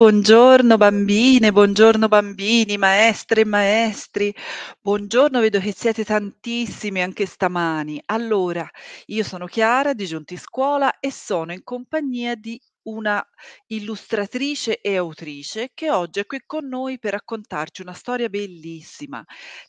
Buongiorno bambine, buongiorno bambini, maestre e maestri. Buongiorno, vedo che siete tantissimi anche stamani. Allora, io sono Chiara di Giunti Scuola e sono in compagnia di una illustratrice e autrice che oggi è qui con noi per raccontarci una storia bellissima.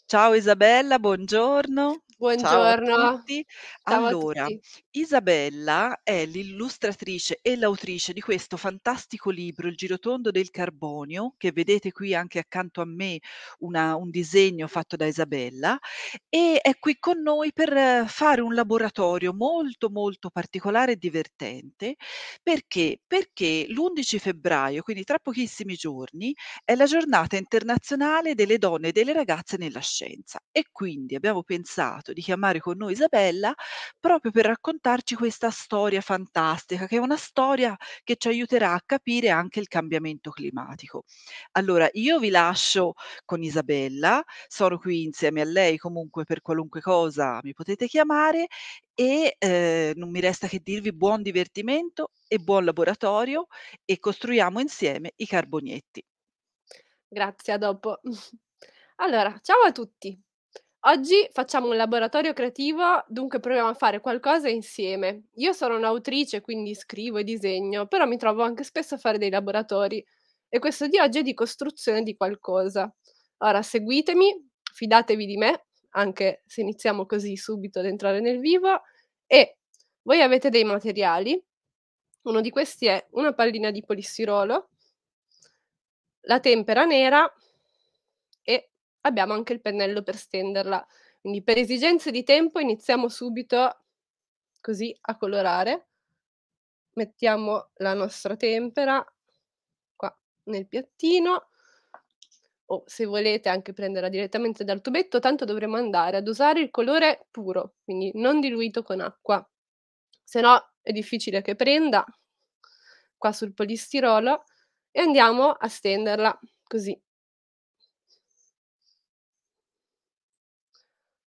Ciao Isabella, buongiorno. Buongiorno. Ciao a tutti. Ciao a Allora, tutti. Isabella è l'illustratrice e l'autrice di questo fantastico libro, Il girotondo del carbonio, che vedete qui anche accanto a me una- un disegno fatto da Isabella, e è qui con noi per eh, fare un laboratorio molto molto particolare e divertente. Perché? Perché l'11 febbraio, quindi tra pochissimi giorni, è la giornata internazionale delle donne e delle ragazze nella scienza e quindi abbiamo pensato accettato di chiamare con noi Isabella proprio per raccontarci questa storia fantastica, che è una storia che ci aiuterà a capire anche il cambiamento climatico. Allora, io vi lascio con Isabella, sono qui insieme a lei comunque per qualunque cosa mi potete chiamare e eh, non mi resta che dirvi buon divertimento e buon laboratorio e costruiamo insieme i carbonietti. Grazie, a dopo. Allora, ciao a tutti. Oggi facciamo un laboratorio creativo, dunque proviamo a fare qualcosa insieme. Io sono un'autrice, quindi scrivo e disegno, però mi trovo anche spesso a fare dei laboratori e questo di oggi è di costruzione di qualcosa. Ora seguitemi, fidatevi di me, anche se iniziamo così subito ad entrare nel vivo, e voi avete dei materiali. Uno di questi è una pallina di polistirolo, la tempera nera abbiamo anche il pennello per stenderla. Quindi per esigenze di tempo iniziamo subito così a colorare. Mettiamo la nostra tempera qua nel piattino o se volete anche prenderla direttamente dal tubetto, tanto dovremo andare ad usare il colore puro, quindi non diluito con acqua. Se no è difficile che prenda qua sul polistirolo e andiamo a stenderla così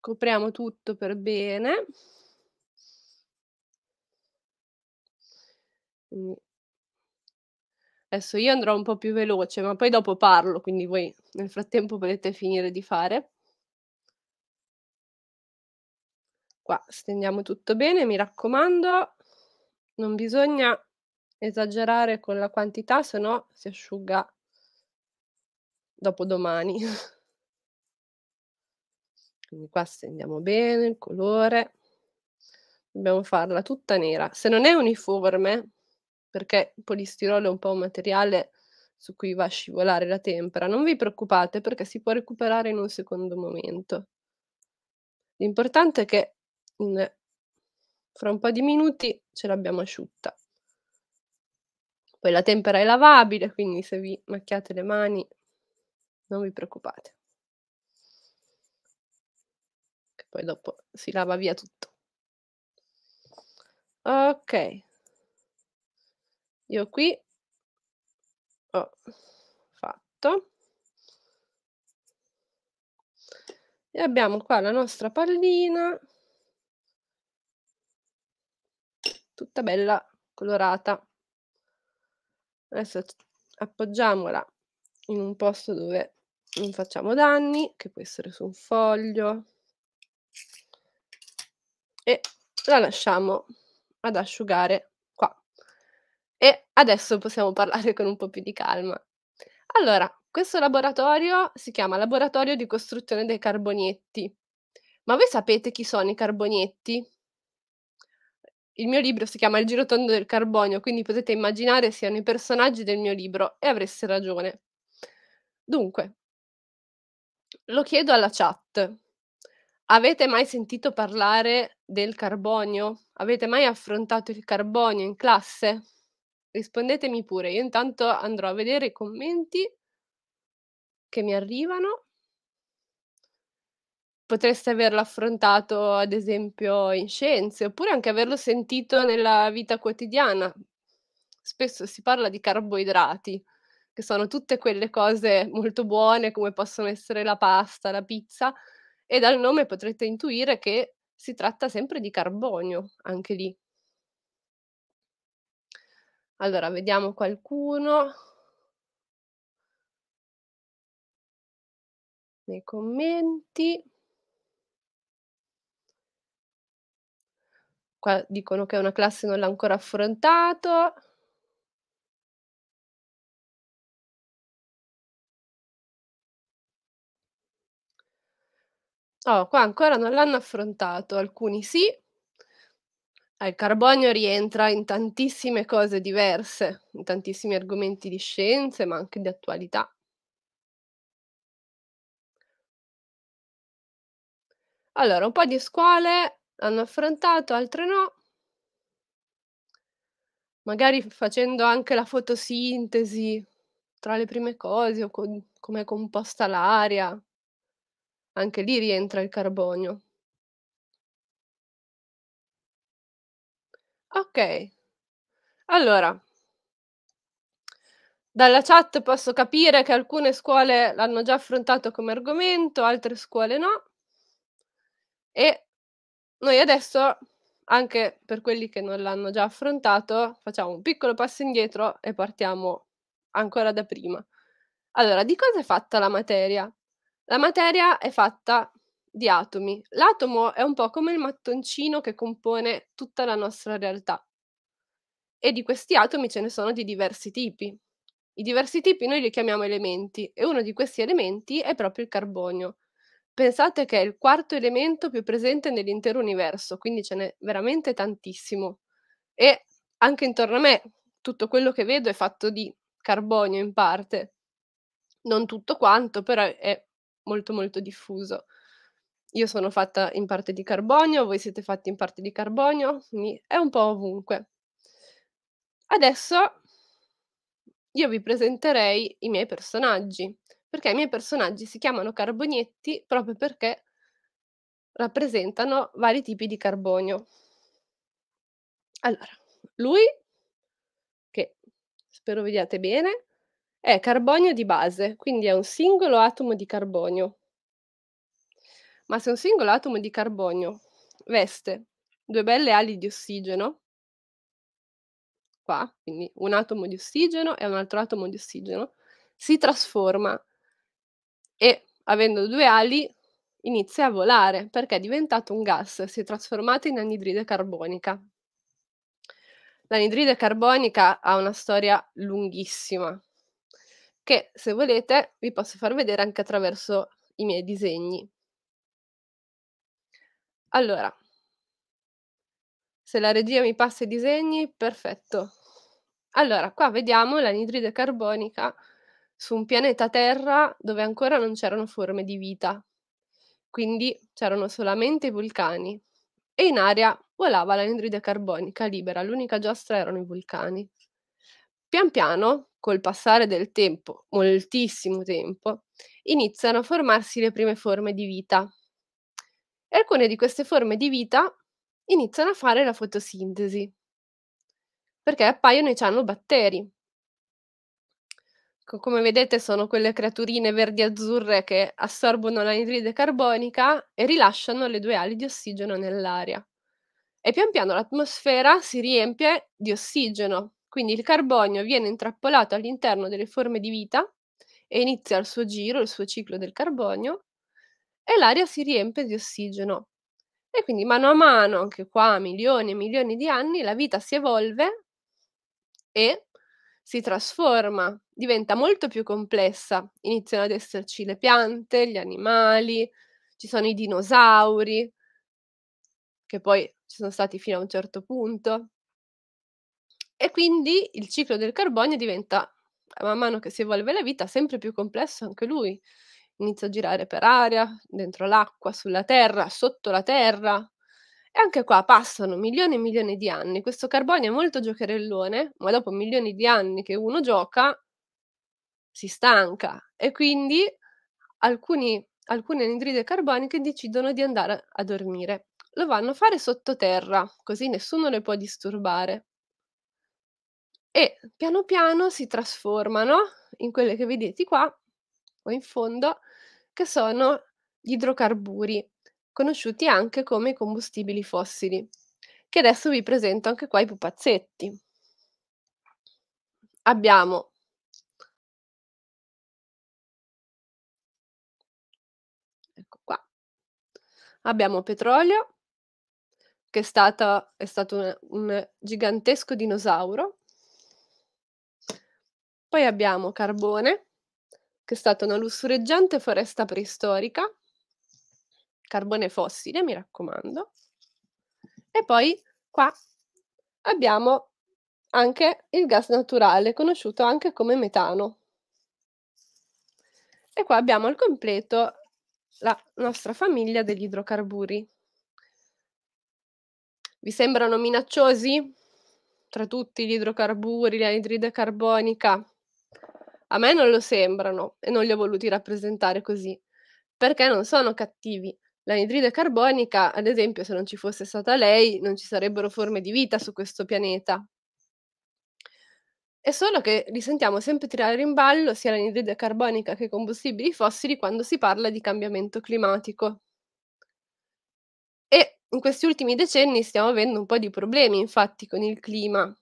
copriamo tutto per bene. Adesso io andrò un po' più veloce, ma poi dopo parlo, quindi voi nel frattempo potete finire di fare. Qua stendiamo tutto bene, mi raccomando, non bisogna esagerare con la quantità, se no si asciuga dopo domani. Quindi qua stendiamo bene il colore. Dobbiamo farla tutta nera. Se non è uniforme, perché il polistirolo è un po' un materiale su cui va a scivolare la tempera, non vi preoccupate perché si può recuperare in un secondo momento. L'importante è che in, fra un po' di minuti ce l'abbiamo asciutta. Poi la tempera è lavabile, quindi se vi macchiate le mani non vi preoccupate. poi dopo si lava via tutto. Ok, io qui ho fatto e abbiamo qua la nostra pallina tutta bella colorata. Adesso appoggiamola in un posto dove non facciamo danni, che può essere su un foglio, e la lasciamo ad asciugare qua. E adesso possiamo parlare con un po' più di calma. Allora, questo laboratorio si chiama Laboratorio di costruzione dei carbonietti. Ma voi sapete chi sono i carbonietti? Il mio libro si chiama Il girotondo del carbonio, quindi potete immaginare siano i personaggi del mio libro e avreste ragione. Dunque, lo chiedo alla chat. Avete mai sentito parlare del carbonio? Avete mai affrontato il carbonio in classe? Rispondetemi pure, io intanto andrò a vedere i commenti che mi arrivano. Potreste averlo affrontato ad esempio in scienze oppure anche averlo sentito nella vita quotidiana. Spesso si parla di carboidrati, che sono tutte quelle cose molto buone come possono essere la pasta, la pizza, e dal nome potrete intuire che si tratta sempre di carbonio, anche lì. Allora, vediamo qualcuno nei commenti. Qua dicono che è una classe non l'ha ancora affrontato. Oh, qua ancora non l'hanno affrontato, alcuni sì. il carbonio rientra in tantissime cose diverse, in tantissimi argomenti di scienze, ma anche di attualità. Allora, un po' di scuole hanno affrontato, altre no. Magari facendo anche la fotosintesi tra le prime cose o con, come è composta l'aria anche lì rientra il carbonio. Ok, allora, dalla chat posso capire che alcune scuole l'hanno già affrontato come argomento, altre scuole no. E noi adesso, anche per quelli che non l'hanno già affrontato, facciamo un piccolo passo indietro e partiamo ancora da prima. Allora, di cosa è fatta la materia? La materia è fatta di atomi. L'atomo è un po' come il mattoncino che compone tutta la nostra realtà. E di questi atomi ce ne sono di diversi tipi. I diversi tipi noi li chiamiamo elementi e uno di questi elementi è proprio il carbonio. Pensate che è il quarto elemento più presente nell'intero universo, quindi ce n'è veramente tantissimo. E anche intorno a me tutto quello che vedo è fatto di carbonio in parte. Non tutto quanto, però è molto molto diffuso. Io sono fatta in parte di carbonio, voi siete fatti in parte di carbonio, quindi è un po' ovunque. Adesso io vi presenterei i miei personaggi, perché i miei personaggi si chiamano carbonietti proprio perché rappresentano vari tipi di carbonio. Allora, lui, che spero vediate bene, è carbonio di base, quindi è un singolo atomo di carbonio. Ma se un singolo atomo di carbonio veste due belle ali di ossigeno, qua, quindi un atomo di ossigeno e un altro atomo di ossigeno, si trasforma e avendo due ali inizia a volare perché è diventato un gas, si è trasformato in anidride carbonica. L'anidride carbonica ha una storia lunghissima, che se volete vi posso far vedere anche attraverso i miei disegni. Allora, se la regia mi passa i disegni, perfetto. Allora, qua vediamo l'anidride carbonica su un pianeta Terra dove ancora non c'erano forme di vita, quindi c'erano solamente i vulcani e in aria volava l'anidride carbonica libera, l'unica giostra erano i vulcani. Pian piano col passare del tempo, moltissimo tempo, iniziano a formarsi le prime forme di vita. E alcune di queste forme di vita iniziano a fare la fotosintesi, perché appaiono i cianobatteri. Come vedete sono quelle creaturine verdi-azzurre che assorbono l'anidride carbonica e rilasciano le due ali di ossigeno nell'aria. E pian piano l'atmosfera si riempie di ossigeno, quindi il carbonio viene intrappolato all'interno delle forme di vita e inizia il suo giro, il suo ciclo del carbonio e l'aria si riempie di ossigeno. E quindi mano a mano, anche qua milioni e milioni di anni, la vita si evolve e si trasforma, diventa molto più complessa. Iniziano ad esserci le piante, gli animali, ci sono i dinosauri, che poi ci sono stati fino a un certo punto, e quindi il ciclo del carbonio diventa, man mano che si evolve la vita, sempre più complesso anche lui. Inizia a girare per aria, dentro l'acqua, sulla terra, sotto la terra. E anche qua passano milioni e milioni di anni. Questo carbonio è molto giocherellone, ma dopo milioni di anni che uno gioca, si stanca. E quindi alcuni, alcune anidride carboniche decidono di andare a dormire. Lo vanno a fare sottoterra, così nessuno le può disturbare e piano piano si trasformano in quelle che vedete qua o in fondo, che sono gli idrocarburi, conosciuti anche come combustibili fossili, che adesso vi presento anche qua i pupazzetti. Abbiamo ecco qua. Abbiamo petrolio, che è, stata, è stato un, un gigantesco dinosauro, poi abbiamo Carbone, che è stata una lussureggiante foresta preistorica, carbone fossile, mi raccomando. E poi qua abbiamo anche il gas naturale, conosciuto anche come metano. E qua abbiamo al completo la nostra famiglia degli idrocarburi. Vi sembrano minacciosi? Tra tutti gli idrocarburi, l'anidride carbonica, a me non lo sembrano e non li ho voluti rappresentare così, perché non sono cattivi. L'anidride carbonica, ad esempio, se non ci fosse stata lei, non ci sarebbero forme di vita su questo pianeta. È solo che li sentiamo sempre tirare in ballo sia l'anidride carbonica che i combustibili fossili quando si parla di cambiamento climatico. E in questi ultimi decenni stiamo avendo un po' di problemi, infatti, con il clima.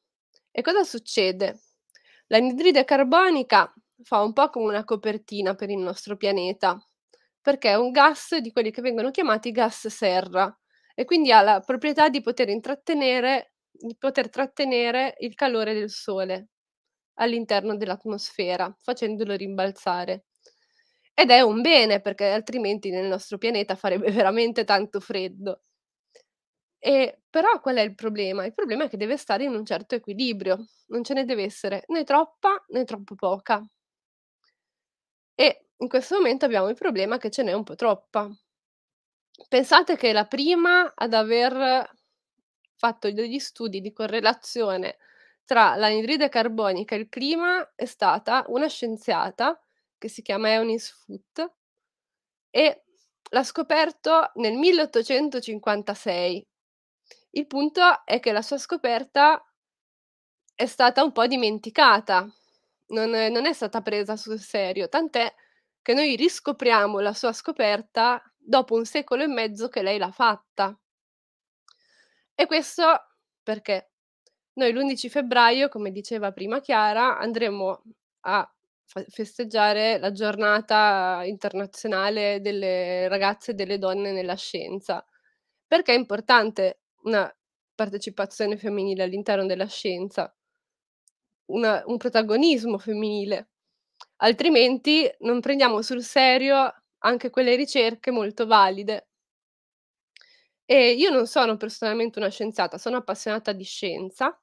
E cosa succede? L'anidride carbonica fa un po' come una copertina per il nostro pianeta, perché è un gas di quelli che vengono chiamati gas serra e quindi ha la proprietà di poter intrattenere di poter trattenere il calore del sole all'interno dell'atmosfera, facendolo rimbalzare. Ed è un bene perché altrimenti nel nostro pianeta farebbe veramente tanto freddo. E, però qual è il problema? Il problema è che deve stare in un certo equilibrio, non ce ne deve essere né troppa né troppo poca. E in questo momento abbiamo il problema che ce n'è un po' troppa. Pensate che la prima ad aver fatto degli studi di correlazione tra l'anidride carbonica e il clima è stata una scienziata che si chiama Eunice Foote e l'ha scoperto nel 1856, il punto è che la sua scoperta è stata un po' dimenticata, non, non è stata presa sul serio, tant'è che noi riscopriamo la sua scoperta dopo un secolo e mezzo che lei l'ha fatta. E questo perché noi l'11 febbraio, come diceva prima Chiara, andremo a festeggiare la giornata internazionale delle ragazze e delle donne nella scienza. Perché è importante una partecipazione femminile all'interno della scienza, una, un protagonismo femminile, altrimenti non prendiamo sul serio anche quelle ricerche molto valide. E io non sono personalmente una scienziata, sono appassionata di scienza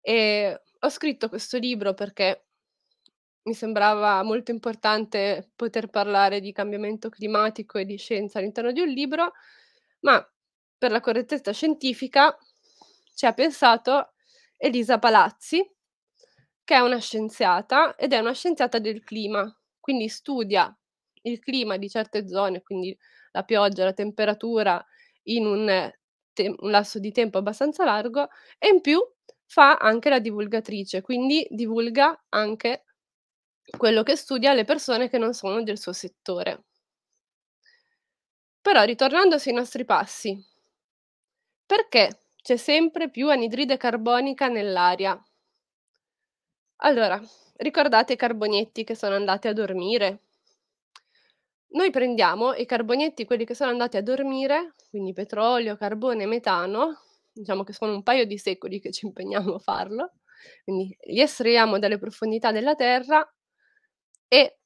e ho scritto questo libro perché mi sembrava molto importante poter parlare di cambiamento climatico e di scienza all'interno di un libro, ma per la correttezza scientifica ci ha pensato Elisa Palazzi, che è una scienziata ed è una scienziata del clima, quindi studia il clima di certe zone, quindi la pioggia, la temperatura in un, te- un lasso di tempo abbastanza largo e in più fa anche la divulgatrice, quindi divulga anche quello che studia alle persone che non sono del suo settore. Però ritornando sui nostri passi, perché c'è sempre più anidride carbonica nell'aria? Allora, ricordate i carbonietti che sono andati a dormire? Noi prendiamo i carbonietti, quelli che sono andati a dormire, quindi petrolio, carbone, metano, diciamo che sono un paio di secoli che ci impegniamo a farlo, quindi li estraiamo dalle profondità della Terra e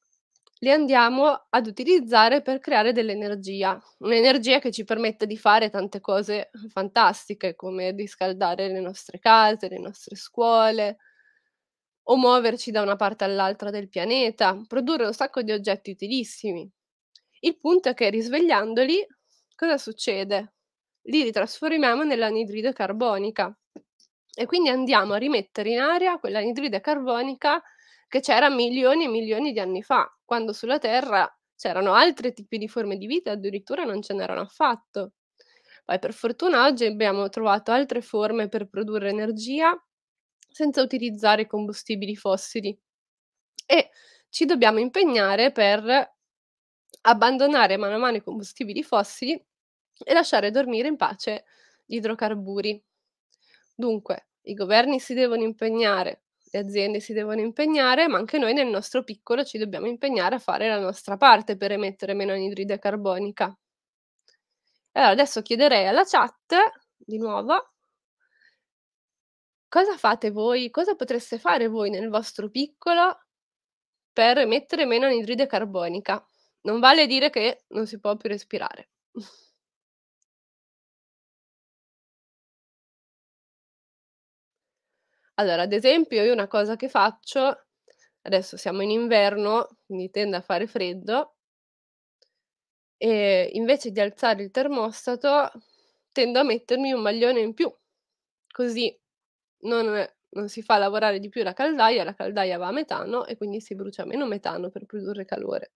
li andiamo ad utilizzare per creare dell'energia, un'energia che ci permette di fare tante cose fantastiche come riscaldare le nostre case, le nostre scuole o muoverci da una parte all'altra del pianeta, produrre un sacco di oggetti utilissimi. Il punto è che risvegliandoli, cosa succede? Li ritrasformiamo nell'anidride carbonica e quindi andiamo a rimettere in aria quell'anidride carbonica che c'era milioni e milioni di anni fa, quando sulla Terra c'erano altri tipi di forme di vita, addirittura non ce n'erano affatto. Poi per fortuna oggi abbiamo trovato altre forme per produrre energia senza utilizzare combustibili fossili e ci dobbiamo impegnare per abbandonare mano a mano i combustibili fossili e lasciare dormire in pace gli idrocarburi. Dunque, i governi si devono impegnare le aziende si devono impegnare, ma anche noi nel nostro piccolo ci dobbiamo impegnare a fare la nostra parte per emettere meno anidride carbonica. Allora, adesso chiederei alla chat, di nuovo, cosa fate voi, cosa potreste fare voi nel vostro piccolo per emettere meno anidride carbonica? Non vale dire che non si può più respirare. Allora, ad esempio, io una cosa che faccio, adesso siamo in inverno, quindi tende a fare freddo, e invece di alzare il termostato tendo a mettermi un maglione in più, così non, non si fa lavorare di più la caldaia, la caldaia va a metano e quindi si brucia meno metano per produrre calore.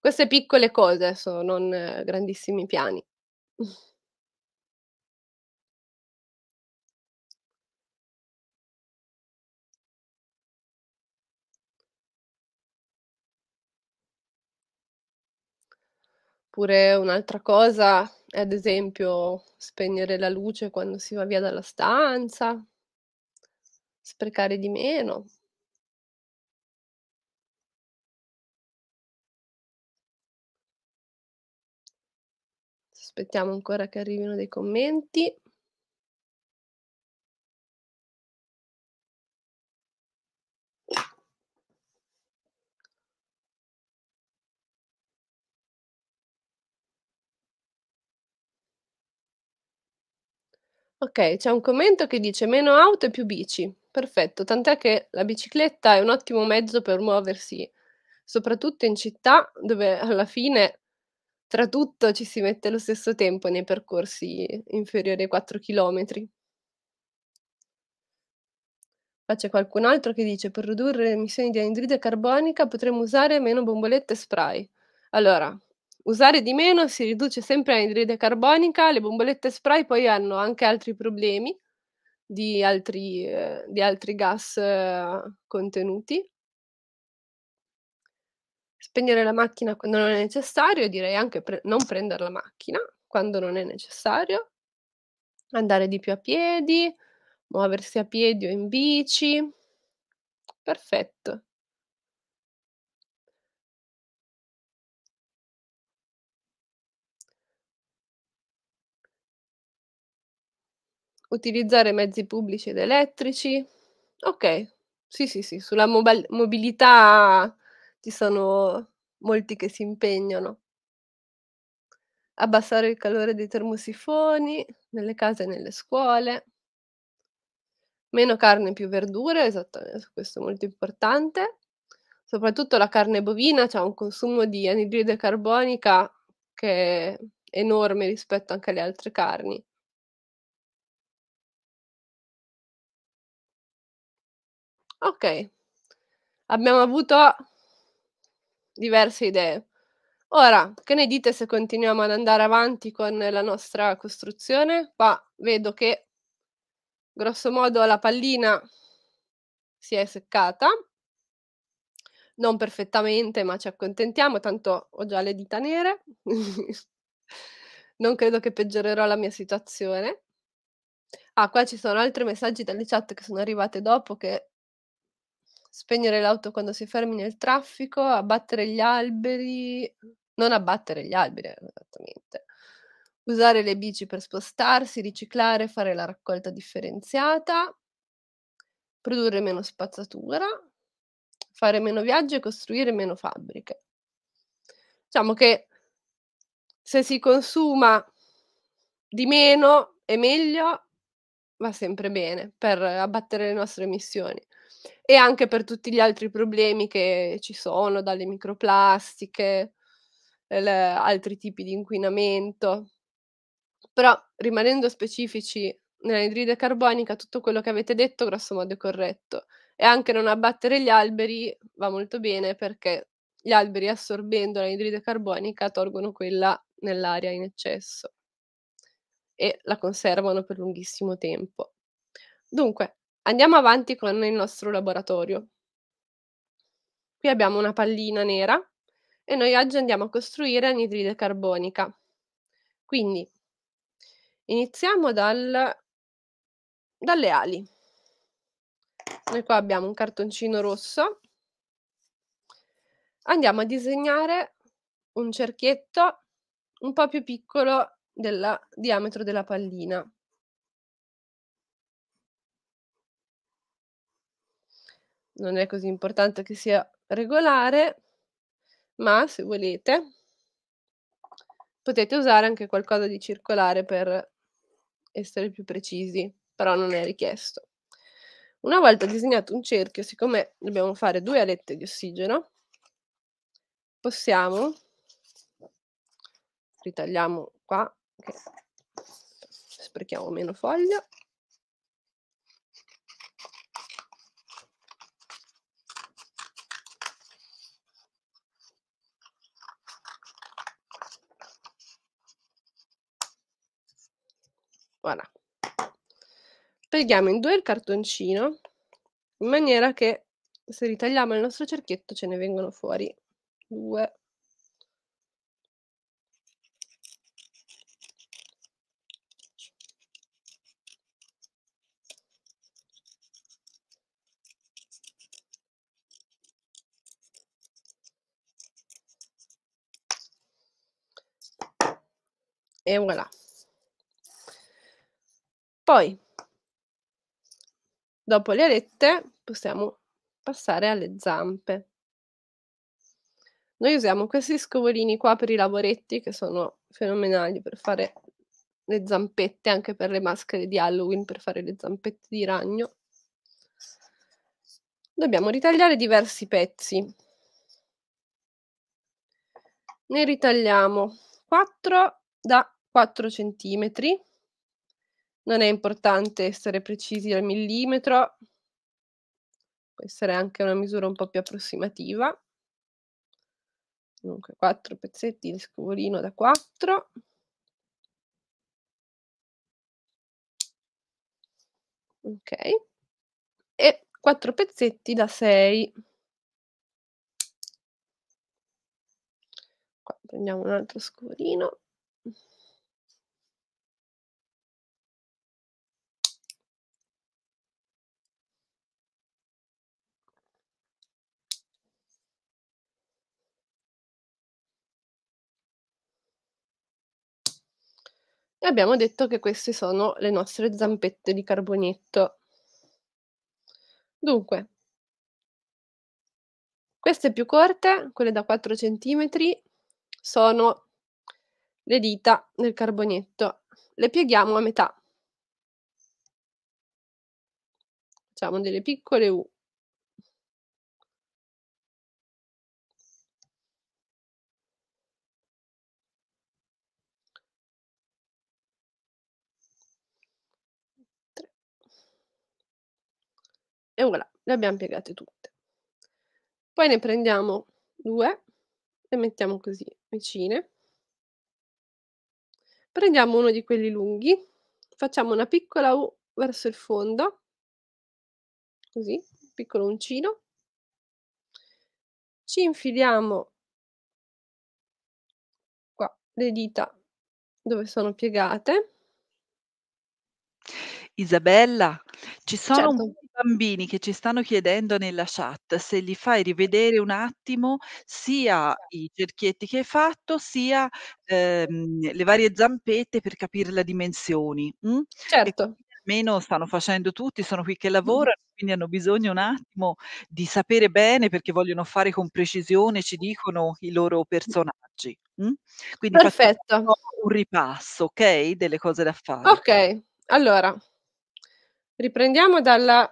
Queste piccole cose sono non grandissimi piani. Oppure un'altra cosa è ad esempio spegnere la luce quando si va via dalla stanza, sprecare di meno. Aspettiamo ancora che arrivino dei commenti. Ok, c'è un commento che dice: "Meno auto e più bici". Perfetto, tant'è che la bicicletta è un ottimo mezzo per muoversi, soprattutto in città dove alla fine tra tutto ci si mette lo stesso tempo nei percorsi inferiori ai 4 km. Qua c'è qualcun altro che dice: "Per ridurre le emissioni di anidride carbonica potremmo usare meno bombolette e spray". Allora usare di meno si riduce sempre l'anidride carbonica, le bombolette spray poi hanno anche altri problemi di altri, eh, di altri gas eh, contenuti. Spegnere la macchina quando non è necessario, direi anche pre- non prendere la macchina quando non è necessario, andare di più a piedi, muoversi a piedi o in bici. Perfetto. utilizzare mezzi pubblici ed elettrici. Ok, sì, sì, sì, sulla mob- mobilità ci sono molti che si impegnano. Abbassare il calore dei termosifoni nelle case e nelle scuole. Meno carne, e più verdure, esattamente, questo è molto importante. Soprattutto la carne bovina ha un consumo di anidride carbonica che è enorme rispetto anche alle altre carni Ok, abbiamo avuto diverse idee. Ora, che ne dite se continuiamo ad andare avanti con la nostra costruzione? Qua vedo che grosso modo la pallina si è seccata, non perfettamente, ma ci accontentiamo, tanto ho già le dita nere. non credo che peggiorerò la mia situazione. Ah, qua ci sono altri messaggi dalle chat che sono arrivate dopo che spegnere l'auto quando si fermi nel traffico, abbattere gli alberi, non abbattere gli alberi eh, esattamente, usare le bici per spostarsi, riciclare, fare la raccolta differenziata, produrre meno spazzatura, fare meno viaggi e costruire meno fabbriche. Diciamo che se si consuma di meno e meglio va sempre bene per abbattere le nostre emissioni e anche per tutti gli altri problemi che ci sono, dalle microplastiche, le, altri tipi di inquinamento. Però rimanendo specifici nell'anidride carbonica, tutto quello che avete detto grosso modo è corretto. E anche non abbattere gli alberi va molto bene perché gli alberi assorbendo l'anidride carbonica tolgono quella nell'aria in eccesso e la conservano per lunghissimo tempo. Dunque, Andiamo avanti con il nostro laboratorio. Qui abbiamo una pallina nera e noi oggi andiamo a costruire anidride carbonica. Quindi iniziamo dal, dalle ali. Noi qua abbiamo un cartoncino rosso. Andiamo a disegnare un cerchietto un po' più piccolo del diametro della pallina. non è così importante che sia regolare, ma se volete potete usare anche qualcosa di circolare per essere più precisi, però non è richiesto. Una volta disegnato un cerchio, siccome dobbiamo fare due alette di ossigeno, possiamo, ritagliamo qua, che sprechiamo meno foglia, Voilà. Preghiamo in due il cartoncino in maniera che se ritagliamo il nostro cerchietto ce ne vengono fuori due. E voilà. Poi, dopo le alette, possiamo passare alle zampe. Noi usiamo questi scovolini qua per i lavoretti che sono fenomenali per fare le zampette, anche per le maschere di Halloween, per fare le zampette di ragno. Dobbiamo ritagliare diversi pezzi. Ne ritagliamo 4 da 4 centimetri. Non è importante essere precisi al millimetro, può essere anche una misura un po' più approssimativa. Dunque, 4 pezzetti di scovolino da 4. Ok. E 4 pezzetti da 6. Qua prendiamo un altro scovolino. E abbiamo detto che queste sono le nostre zampette di carbonetto. Dunque, queste più corte, quelle da 4 cm, sono le dita del carbonetto. Le pieghiamo a metà. Facciamo delle piccole U. E voilà, le abbiamo piegate tutte. Poi ne prendiamo due, le mettiamo così vicine. Prendiamo uno di quelli lunghi, facciamo una piccola U verso il fondo, così, un piccolo uncino. Ci infiliamo qua le dita dove sono piegate Isabella, ci sono Certo. po' bambini che ci stanno chiedendo nella chat se gli fai rivedere un attimo sia i cerchietti che hai fatto, sia, ehm, le varie zampette per capire le dimensioni, mh? Mm? Certo. almeno stanno facendo tutti, sono qui che Mh. lavorano, quindi hanno bisogno un attimo di sapere bene perché vogliono fare con precisione, ci dicono, i loro personaggi, mh? Mm? Quindi Perfetto. un ripasso, okay, delle cose da fare. Ok, allora Riprendiamo dalla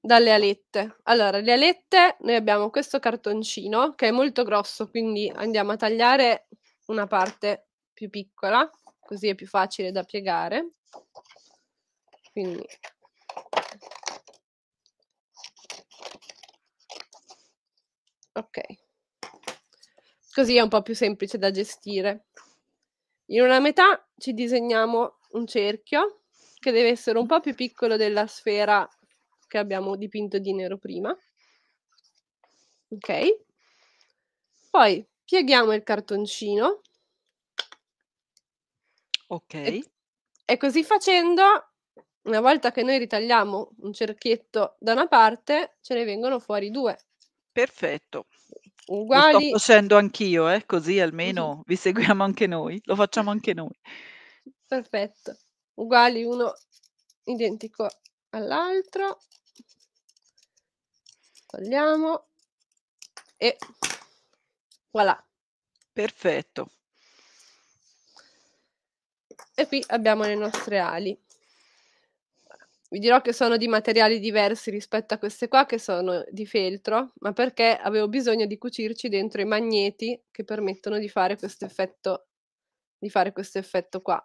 dalle alette. Allora, le alette, noi abbiamo questo cartoncino che è molto grosso, quindi andiamo a tagliare una parte più piccola, così è più facile da piegare. Quindi Ok. Così è un po' più semplice da gestire. In una metà ci disegniamo un cerchio che deve essere un po' più piccolo della sfera che abbiamo dipinto di nero prima. Ok? Poi pieghiamo il cartoncino. Ok. E, e così facendo, una volta che noi ritagliamo un cerchietto da una parte, ce ne vengono fuori due. Perfetto. Uguali. Lo sto facendo anch'io, eh? così almeno mm-hmm. vi seguiamo anche noi, lo facciamo anche noi perfetto uguali uno identico all'altro togliamo e voilà perfetto e qui abbiamo le nostre ali vi dirò che sono di materiali diversi rispetto a queste qua che sono di feltro, ma perché avevo bisogno di cucirci dentro i magneti che permettono di fare questo effetto, di fare questo effetto qua.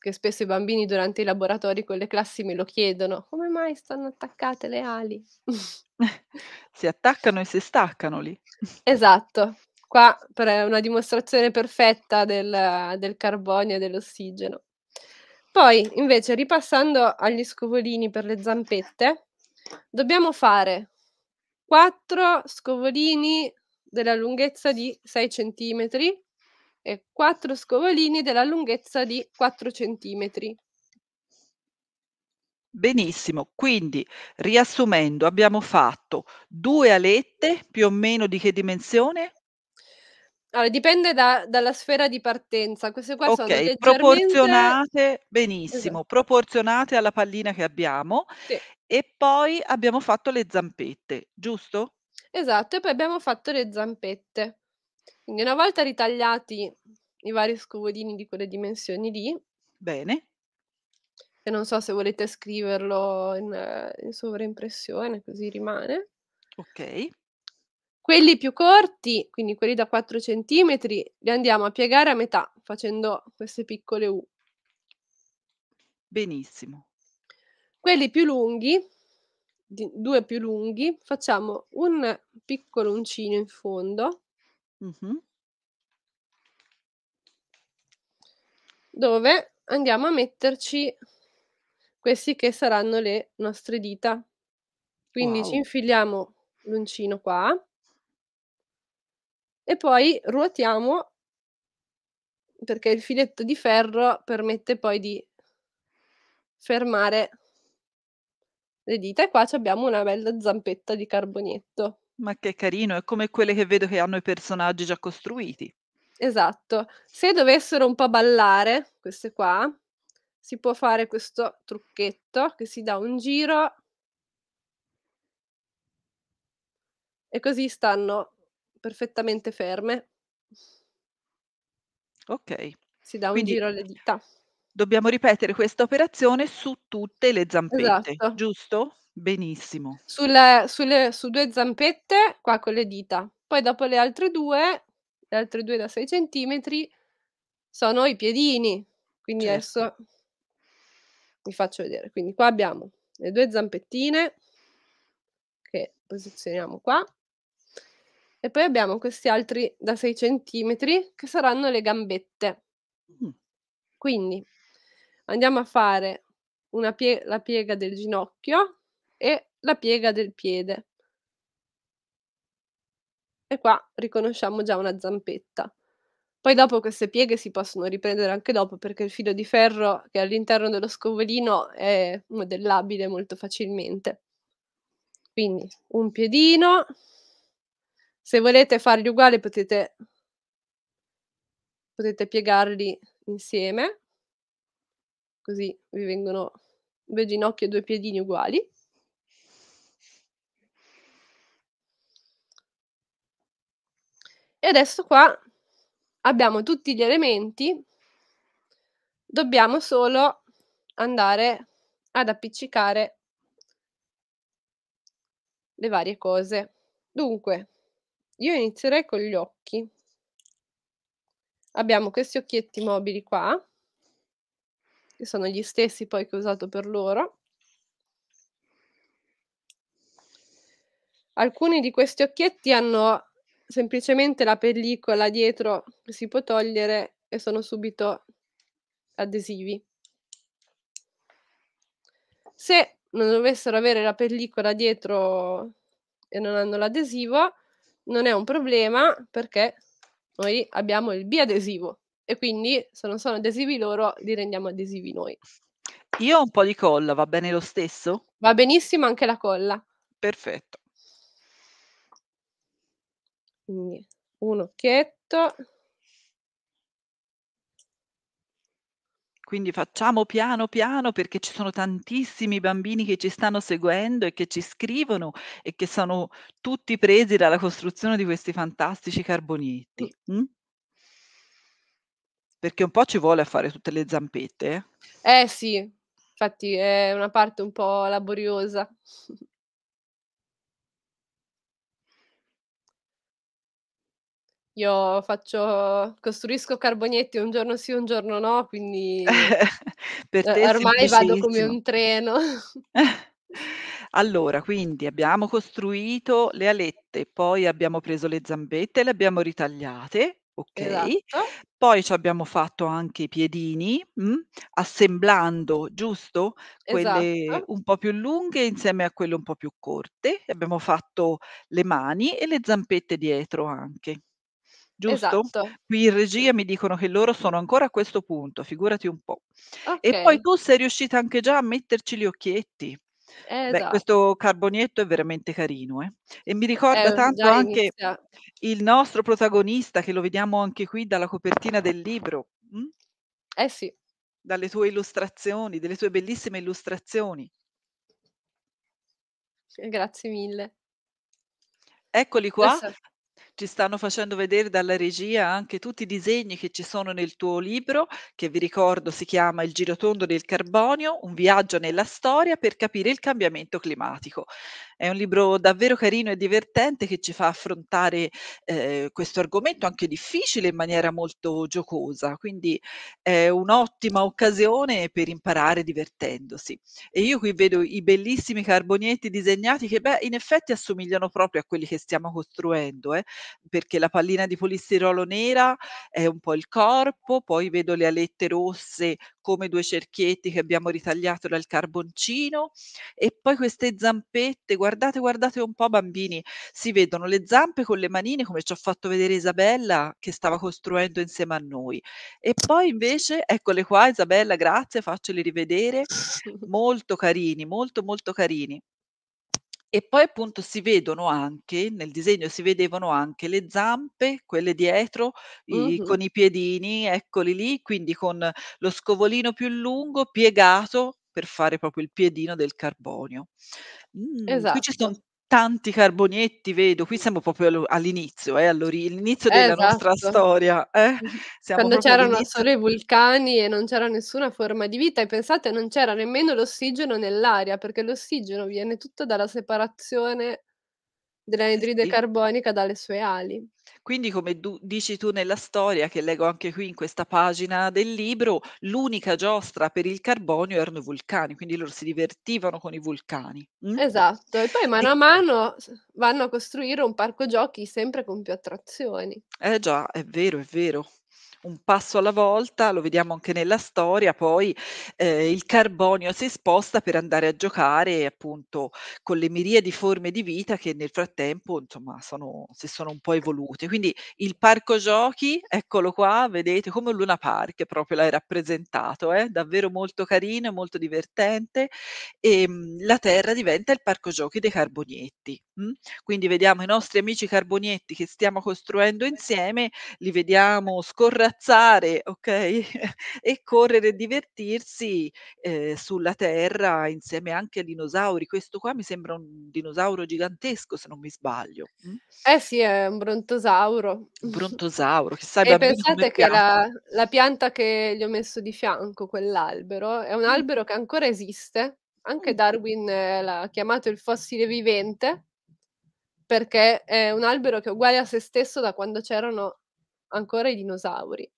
che spesso i bambini durante i laboratori con le classi me lo chiedono, come mai stanno attaccate le ali? si attaccano e si staccano lì. Esatto, qua è eh, una dimostrazione perfetta del, del carbonio e dell'ossigeno. Poi, invece, ripassando agli scovolini per le zampette, dobbiamo fare quattro scovolini della lunghezza di 6 cm e 4 scovolini della lunghezza di 4 cm. Benissimo, quindi riassumendo abbiamo fatto due alette più o meno di che dimensione? Allora, dipende da, dalla sfera di partenza. Queste qua okay, sono leggermente... proporzionate, benissimo, esatto. proporzionate alla pallina che abbiamo sì. e poi abbiamo fatto le zampette, giusto? Esatto, e poi abbiamo fatto le zampette. Quindi una volta ritagliati i vari scovolini di quelle dimensioni lì, Bene. e non so se volete scriverlo in, in sovraimpressione, così rimane. Ok. Quelli più corti, quindi quelli da 4 cm, li andiamo a piegare a metà facendo queste piccole U. Benissimo. Quelli più lunghi, due più lunghi, facciamo un piccolo uncino in fondo Mh-mh. Dove andiamo a metterci questi che saranno le nostre dita. Quindi ci infiliamo l'uncino qua e poi ruotiamo perché il filetto di ferro permette poi di fermare le dita e qua abbiamo una bella zampetta di carbonetto. Ma che carino, è come quelle che vedo che hanno i personaggi già costruiti. Esatto. Se dovessero un po' ballare, queste qua, si può fare questo trucchetto che si dà un giro e così stanno perfettamente ferme. Ok. Si dà un Quindi giro alle dita. Dobbiamo ripetere questa operazione su tutte le zampette, esatto. giusto? Benissimo. Sulla, sulle, su due zampette, qua con le dita. Poi dopo le altre due, le altre due da 6 centimetri, sono i piedini. Quindi certo. adesso vi faccio vedere. Quindi qua abbiamo le due zampettine che posizioniamo qua. E poi abbiamo questi altri da 6 cm che saranno le gambette. Mm. Quindi andiamo a fare pie- la piega del ginocchio e la piega del piede. E qua riconosciamo già una zampetta. Poi dopo queste pieghe si possono riprendere anche dopo perché il filo di ferro che è all'interno dello scovolino è modellabile molto facilmente. Quindi un piedino, se volete farli uguali potete, potete piegarli insieme, così vi vengono due ginocchia e due piedini uguali. E adesso qua abbiamo tutti gli elementi, dobbiamo solo andare ad appiccicare le varie cose. Dunque, io inizierei con gli occhi. Abbiamo questi occhietti mobili qua, che sono gli stessi poi che ho usato per loro. Alcuni di questi occhietti hanno semplicemente la pellicola dietro si può togliere e sono subito adesivi. Se non dovessero avere la pellicola dietro e non hanno l'adesivo, non è un problema perché noi abbiamo il biadesivo e quindi se non sono adesivi loro li rendiamo adesivi noi. Io ho un po' di colla, va bene lo stesso? Va benissimo anche la colla. Perfetto. Quindi un occhietto. Quindi facciamo piano piano perché ci sono tantissimi bambini che ci stanno seguendo e che ci scrivono e che sono tutti presi dalla costruzione di questi fantastici carbonietti. Mm. mm? Perché un po' ci vuole a fare tutte le zampette. Eh, eh sì, infatti è una parte un po' laboriosa. Io faccio, costruisco carbonietti un giorno sì, un giorno no, quindi per eh, te ormai vado come un treno. Allora, quindi abbiamo costruito le alette, poi abbiamo preso le zambette, le abbiamo ritagliate, ok? Esatto. Poi ci abbiamo fatto anche i piedini, mh, mm? assemblando, giusto? Quelle Esatto. un po' più lunghe insieme a quelle un po' più corte. Abbiamo fatto le mani e le zampette dietro anche giusto? Esatto. Qui in regia mi dicono che loro sono ancora a questo punto, figurati un po'. Okay. E poi tu sei riuscita anche già a metterci gli occhietti. Eh, Beh, questo esatto. carbonietto è veramente carino eh? e mi ricorda eh, tanto anche inizia. il nostro protagonista che lo vediamo anche qui dalla copertina del libro. Mm? Eh sì. Dalle tue illustrazioni, delle tue bellissime illustrazioni. Grazie mille. Eccoli qua, ci stanno facendo vedere dalla regia anche tutti i disegni che ci sono nel tuo libro, che vi ricordo si chiama Il girotondo del carbonio, un viaggio nella storia per capire il cambiamento climatico. È un libro davvero carino e divertente che ci fa affrontare eh, questo argomento anche difficile in maniera molto giocosa, quindi è un'ottima occasione per imparare divertendosi. E io qui vedo i bellissimi carbonietti disegnati che beh, in effetti assomigliano proprio a quelli che stiamo costruendo. Eh perché la pallina di polistirolo nera è un po' il corpo, poi vedo le alette rosse come due cerchietti che abbiamo ritagliato dal carboncino e poi queste zampette, guardate, guardate un po' bambini, si vedono le zampe con le manine come ci ha fatto vedere Isabella che stava costruendo insieme a noi. E poi invece, eccole qua Isabella, grazie, facceli rivedere, molto carini, molto molto carini. E poi appunto si vedono anche, nel disegno si vedevano anche le zampe, quelle dietro, i Mh-mh. con i piedini, eccoli lì, quindi con lo scovolino più lungo piegato per fare proprio il piedino del carbonio. Mhmm, qui ci esatto. son Esatto tanti carbonietti vedo, qui siamo proprio all'inizio, eh, all'inizio della esatto. nostra storia. Eh? Quando c'erano all'inizio. solo i vulcani e non c'era nessuna forma di vita e pensate non c'era nemmeno l'ossigeno nell'aria perché l'ossigeno viene tutto dalla separazione dell'anidride eh, Sì. carbonica dalle sue ali. Quindi come du dici tu nella storia, che leggo anche qui in questa pagina del libro, l'unica giostra per il carbonio erano i vulcani, quindi loro si divertivano con i vulcani. Mh? Mm? Esatto, e poi mano E a mano vanno a costruire un parco giochi sempre con più attrazioni. Eh già, è vero, è vero un passo alla volta, lo vediamo anche nella storia, poi eh, il carbonio si sposta per andare a giocare appunto con le miriadi forme di vita che nel frattempo insomma sono, si sono un po' evolute. Quindi il parco giochi, eccolo qua, vedete come un Luna Park proprio l'hai rappresentato, eh? davvero molto carino, molto divertente e ehm, mh, la Terra diventa il parco giochi dei carbonietti. Mm? Quindi vediamo i nostri amici carbonietti che stiamo costruendo insieme, li vediamo scorrere schiazzare, ok? e correre e divertirsi eh, sulla Terra insieme anche ai dinosauri. Questo qua mi sembra un dinosauro gigantesco, se non mi sbaglio. Mm? Eh sì, è un brontosauro. Un brontosauro, chissà i E pensate che la, la pianta che gli ho messo di fianco, quell'albero, è un mm. albero che ancora esiste. Anche mm. Darwin eh, l'ha chiamato il fossile vivente perché è un albero che è uguale a se stesso da quando c'erano ancora i dinosauri,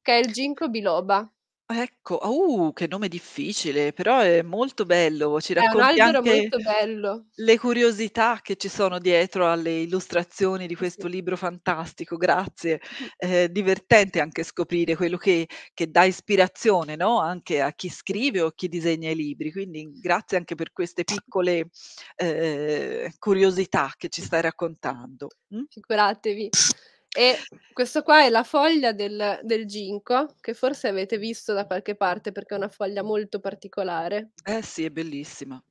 che è il ginkgo biloba. Ecco, uh, che nome difficile, però è molto bello, ci È un albero anche molto bello. le curiosità che ci sono dietro alle illustrazioni di questo Sì. libro fantastico, grazie. È mm. eh, divertente anche scoprire quello che, che dà ispirazione, no? Anche a chi scrive o chi disegna i libri, quindi grazie anche per queste piccole eh, curiosità che ci stai raccontando. Mm? Figuratevi. E questo qua è la foglia del, del ginkgo, che forse avete visto da qualche parte perché è una foglia molto particolare, Eh sì, è bellissima.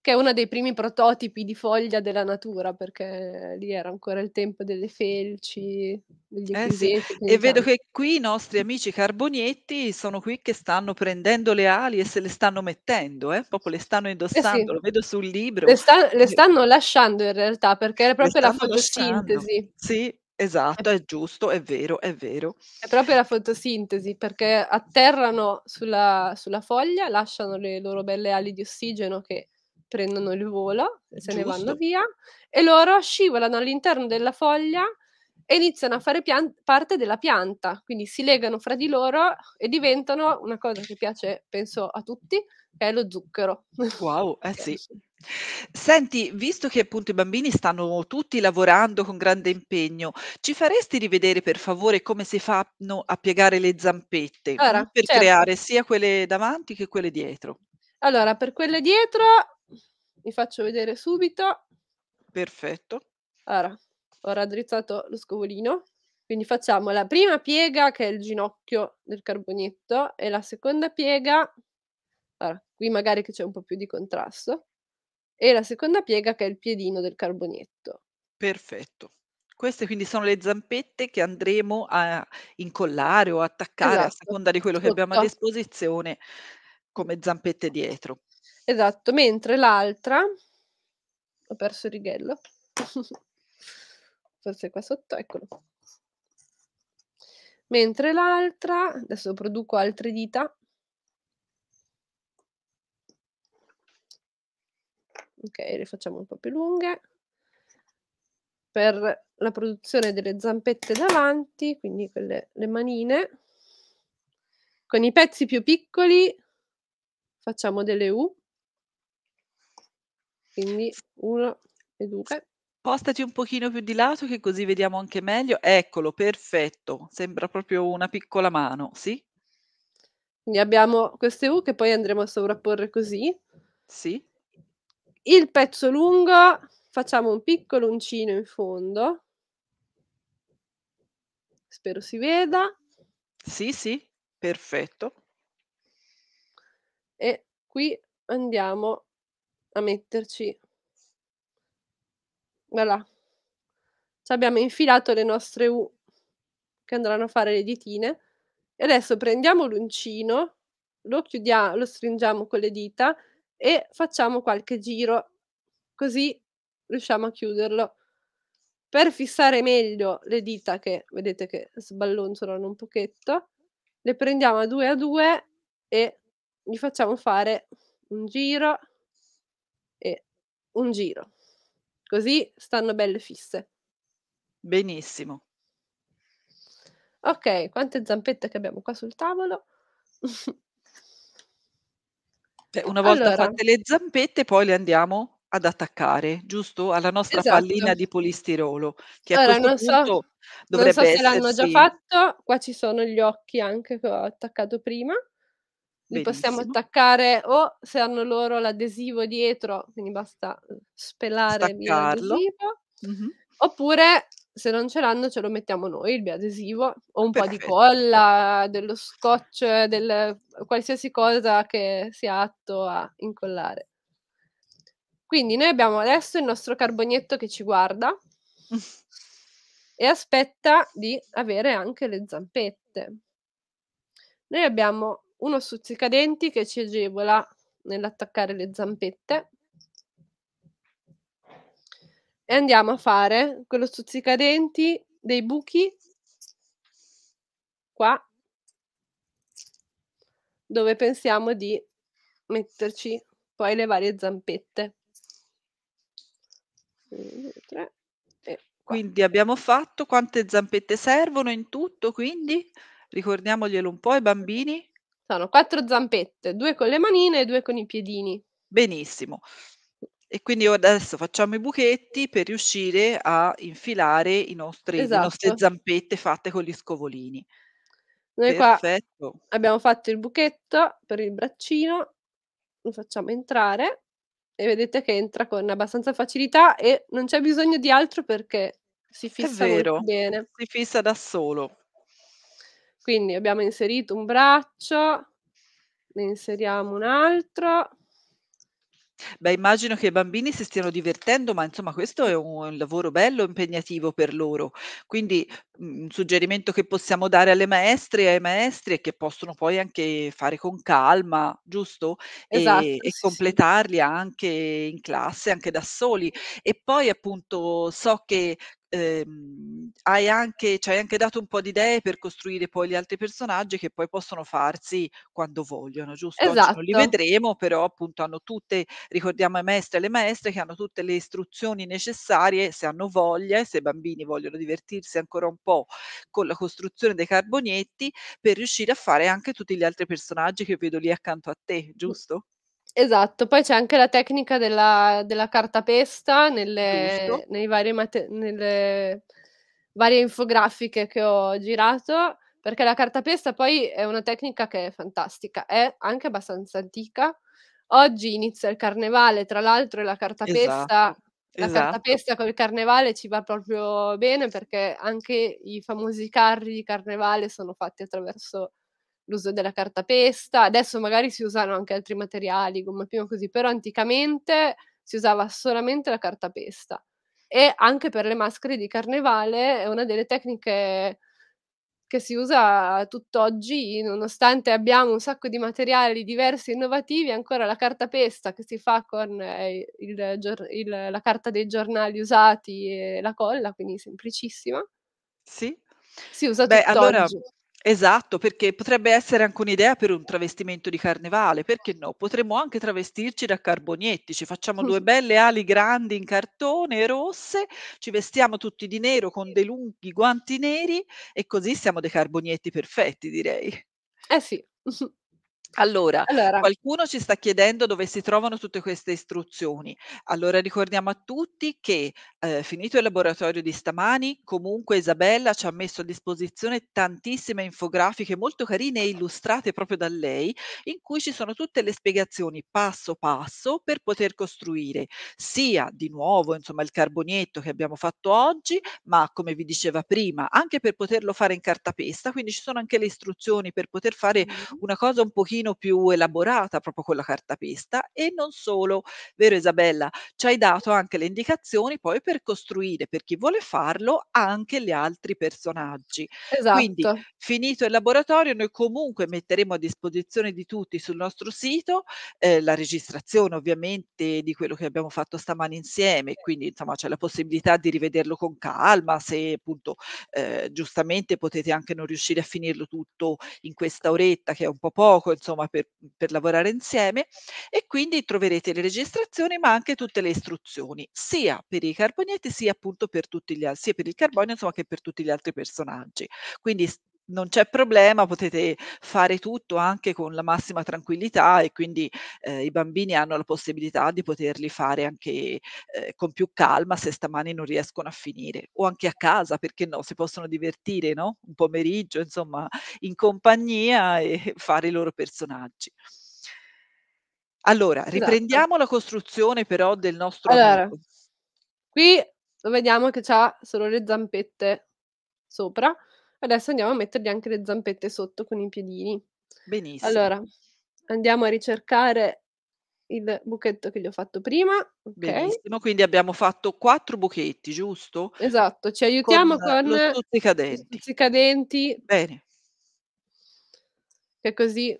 che è uno dei primi prototipi di foglia della natura, perché lì era ancora il tempo delle felci, degli Eh sì, e vedo che qui i nostri amici carbonietti sono qui che stanno prendendo le ali e se le stanno mettendo, eh, proprio le stanno Eh indossando, sì. lo vedo sul libro. Le, sta- le stanno lasciando in realtà perché è proprio la stanno lasciando. fotosintesi. Sì, Esatto, è giusto, è vero, è vero. È proprio la fotosintesi, perché atterrano sulla, sulla foglia, lasciano le loro belle ali di ossigeno che prendono il volo, se giusto. ne vanno via, e loro scivolano all'interno della foglia e iniziano a fare pian- parte della pianta, quindi si legano fra di loro e diventano una cosa che piace, penso, a tutti, che è lo zucchero. Wow, eh sì. Senti, visto che appunto i bambini stanno tutti lavorando con grande impegno, ci faresti rivedere per favore come si fanno a piegare le zampette, Allora, mm, per certo. creare sia quelle davanti che quelle dietro? Allora, per quelle dietro vi faccio vedere subito. Perfetto. Allora, ho raddrizzato lo scovolino, quindi facciamo la prima piega che è il ginocchio del carbonetto e la seconda piega, allora, qui magari che c'è un po' più di contrasto, e la seconda piega che è il piedino del carbonetto. Perfetto. Queste quindi sono le zampette che andremo a incollare o attaccare esatto. a seconda di quello che abbiamo a disposizione come zampette dietro. Esatto, mentre l'altra ho perso il righello. Forse qua sotto, eccolo. Mentre l'altra, adesso produco altre dita ok le facciamo un po' più lunghe per la produzione delle zampette davanti quindi quelle, le manine con i pezzi più piccoli facciamo delle U quindi uno e due. Postati un pochino più di lato che così vediamo anche meglio. Eccolo, perfetto. Sembra proprio una piccola mano, sì? Quindi abbiamo queste U che poi andremo a sovrapporre così. Sì il pezzo lungo facciamo un piccolo uncino in fondo. Spero si veda. Sì, sì, perfetto. E qui andiamo a metterci voilà Ci abbiamo infilato le nostre U che andranno a fare le ditine e adesso prendiamo l'uncino lo chiudiamo lo stringiamo con le dita e facciamo qualche giro, così riusciamo a chiuderlo. Per fissare meglio le dita che vedete che sballonzolano un pochetto, le prendiamo a due a due e gli facciamo fare un giro e un giro. Così stanno belle fisse. Benissimo. Ok, quante zampette che abbiamo qua sul tavolo? Cioè, una volta Allora fatte le zampette poi le andiamo ad attaccare, giusto, alla nostra pallina esatto. di polistirolo, che a Allora questo non so punto non so dovrebbe se l'hanno già fatto, qua ci sono gli occhi anche che ho attaccato prima. Li possiamo attaccare o se hanno loro l'adesivo dietro, quindi basta, eh, spelare via Staccarlo. l'adesivo, Mh-mh. oppure se non ce l'hanno ce lo mettiamo noi il biadesivo o un Perfetto. po' di colla, dello scotch, del, qualsiasi cosa che sia atto a incollare. Quindi noi abbiamo adesso il nostro carbonetto che ci guarda e aspetta di avere anche le zampette. Noi abbiamo uno stuzzicadenti che ci agevola nell'attaccare le zampette e andiamo a fare quello stuzzicadenti dei buchi qua dove pensiamo di metterci poi le varie zampette. Quindi abbiamo fatto quante zampette servono in tutto, quindi ricordiamoglielo un po' ai bambini. Sono quattro zampette, due con le manine e due con i piedini. Benissimo. E quindi adesso facciamo i buchetti per riuscire a infilare i nostri, le nostre esatto. zampette fatte con gli scovolini. Noi qua abbiamo fatto il buchetto per il braccino, lo facciamo entrare e vedete che entra con abbastanza facilità e non c'è bisogno di altro perché si È fissa molto bene. si fissa da solo. Quindi abbiamo inserito un braccio, ne inseriamo un altro, Beh, immagino che i bambini si stiano divertendo, ma insomma questo è un lavoro bello impegnativo per loro. Quindi, mhmm, un suggerimento che possiamo dare alle maestre e ai maestri è che possono poi anche fare con calma, giusto, Esatto, e sì, sì. completarli anche in classe, anche da soli. E poi appunto so che ehm, hai anche, ci hai anche dato un po' di idee per costruire poi gli altri personaggi che poi possono farsi quando vogliono, giusto? Oggi non li esatto. vedremo, però appunto hanno tutte, ricordiamo i maestri e le maestre che hanno tutte le istruzioni necessarie, se hanno voglia, se i bambini vogliono divertirsi ancora un po' con la costruzione dei carbonietti, per riuscire a fare anche tutti gli altri personaggi che vedo lì accanto a te, giusto? Esatto, poi c'è anche la tecnica della, della cartapesta nelle, nei varie mate- nelle varie infografiche che ho girato, perché la cartapesta poi è una tecnica che è fantastica, è anche abbastanza antica. Oggi inizia il carnevale, tra l'altro, e la cartapesta esatto. La esatto. cartapesta col carnevale ci va proprio bene perché anche i famosi carri di carnevale sono fatti attraverso l'uso della cartapesta, adesso magari si usano anche altri materiali, gomma prima così, però anticamente si usava solamente la cartapesta e anche per le maschere di carnevale è una delle tecniche che si usa tutt'oggi, nonostante abbiamo un sacco di materiali diversi e innovativi, ancora la cartapesta che si fa con eh, il, il, la carta dei giornali usati e la colla, quindi semplicissima. Sì. Si usa Beh, tutt'oggi. Allora Esatto, perché potrebbe essere anche un'idea per un travestimento di carnevale, perché no? Potremmo anche travestirci da carbonietti, ci facciamo due belle ali grandi in cartone, rosse, ci vestiamo tutti di nero con dei lunghi guanti neri e così siamo dei carbonietti perfetti, direi. Eh sì. Allora, Allora qualcuno ci sta chiedendo dove si trovano tutte queste istruzioni. Allora ricordiamo a tutti che, ehm, finito il laboratorio di stamani, comunque Isabella ci ha messo a disposizione tantissime infografiche molto carine e illustrate proprio da lei, in cui ci sono tutte le spiegazioni passo passo per poter costruire sia di nuovo, insomma, il carbonietto che abbiamo fatto oggi, ma come vi diceva prima, anche per poterlo fare in cartapesta, quindi ci sono anche le istruzioni per poter fare una cosa un pochino pochino più elaborata proprio con la cartapesta e non solo, vero Isabella, ci hai dato anche le indicazioni poi per costruire per chi vuole farlo anche gli altri personaggi. Esatto. Quindi finito il laboratorio noi comunque metteremo a disposizione di tutti sul nostro sito eh, la registrazione ovviamente di quello che abbiamo fatto stamani insieme, quindi insomma c'è la possibilità di rivederlo con calma se appunto eh, giustamente potete anche non riuscire a finirlo tutto in questa oretta che è un po' poco, insomma insomma, per, per lavorare insieme e quindi troverete le registrazioni ma anche tutte le istruzioni, sia per i carboneti sia appunto per tutti gli altri, sia per il carbonio insomma, che per tutti gli altri personaggi. Quindi non c'è problema, potete fare tutto anche con la massima tranquillità e quindi eh, i bambini hanno la possibilità di poterli fare anche eh, con più calma se stamani non riescono a finire o anche a casa, perché no, si possono divertire no? un pomeriggio, insomma, in compagnia e fare i loro personaggi. Allora, esatto. riprendiamo esatto. la costruzione però del nostro allora, Qui lo vediamo che c'ha solo le zampette sopra Adesso andiamo a mettergli anche le zampette sotto con i piedini. Benissimo. Allora, andiamo a ricercare il buchetto che gli ho fatto prima. Okay. Benissimo, quindi abbiamo fatto quattro buchetti, giusto? Esatto, ci aiutiamo con, con lo stuzzicadenti. cadenti. Bene. Che così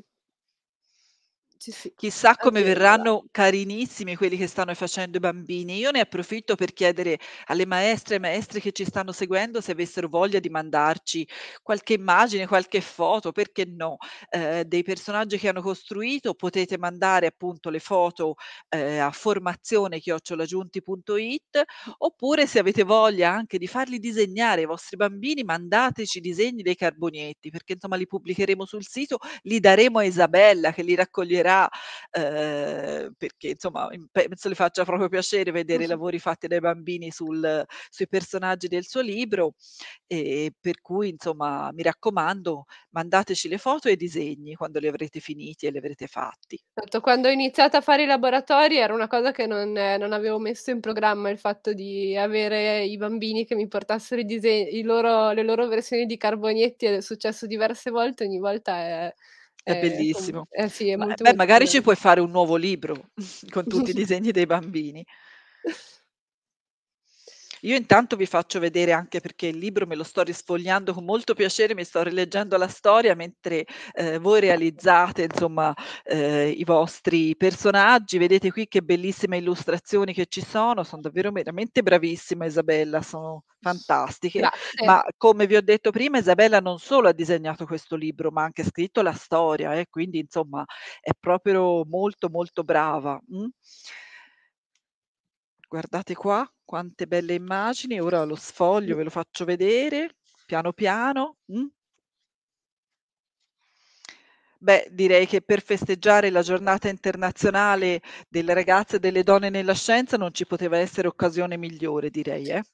sì, sì. Chissà come verranno carinissimi quelli che stanno facendo i bambini. Io ne approfitto per chiedere alle maestre e maestre che ci stanno seguendo se avessero voglia di mandarci qualche immagine, qualche foto, perché no, eh, dei personaggi che hanno costruito. Potete mandare appunto le foto eh, a formazione-giunti.it oppure se avete voglia anche di farli disegnare i vostri bambini, mandateci i disegni dei carbonietti, perché insomma li pubblicheremo sul sito, li daremo a Isabella che li raccoglierà farà eh, perché insomma penso le faccia proprio piacere vedere i lavori fatti dai bambini sul, sui personaggi del suo libro e per cui insomma mi raccomando mandateci le foto e i disegni quando li avrete finiti e li avrete fatti. Certo, quando ho iniziato a fare i laboratori era una cosa che non, non avevo messo in programma il fatto di avere i bambini che mi portassero i disegni, i loro, le loro versioni di Carbonietti è successo diverse volte, ogni volta è è eh, bellissimo. eh sì, è Ma beh, molto magari ci puoi fare un nuovo libro con tutti i disegni dei bambini. Io intanto vi faccio vedere anche perché il libro me lo sto risfogliando con molto piacere, mi sto rileggendo la storia mentre eh, voi realizzate insomma eh, i vostri personaggi. Vedete qui che bellissime illustrazioni che ci sono, sono davvero veramente bravissime Isabella, sono fantastiche. Grazie. Ma come vi ho detto prima, Isabella non solo ha disegnato questo libro, ma ha anche scritto la storia, eh, quindi insomma è proprio molto molto brava. Mm? Guardate qua quante belle immagini, ora lo sfoglio, ve lo faccio vedere piano piano. Mm. Beh, direi che per festeggiare la giornata internazionale delle ragazze e delle donne nella scienza non ci poteva essere occasione migliore, direi, eh.